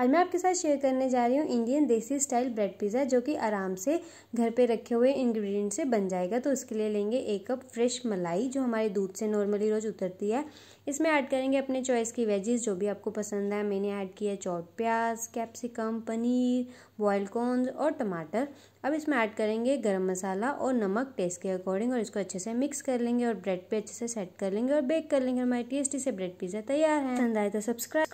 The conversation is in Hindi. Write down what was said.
आज मैं आपके साथ शेयर करने जा रही हूँ इंडियन देसी स्टाइल ब्रेड पिज़्ज़ा जो कि आराम से घर पे रखे हुए इंग्रेडिएंट से बन जाएगा तो उसके लिए लेंगे एक कप फ्रेश मलाई जो हमारे दूध से नॉर्मली रोज़ उतरती है इसमें ऐड करेंगे अपने चॉइस की वेजेस जो भी आपको पसंद है मैंने ऐड किया चौट प्याज कैप्सिकम पनीर बॉयल कॉर्न और टमाटर अब इसमें ऐड करेंगे गर्म मसाला और नमक टेस्ट के अकॉर्डिंग और इसको अच्छे से मिक्स कर लेंगे और ब्रेड पर अच्छे से सेट कर लेंगे और बेक कर लेंगे हमारे टेस्टी से ब्रेड पिज़्ज़ा तैयार है पसंद आए तो सब्सक्राइब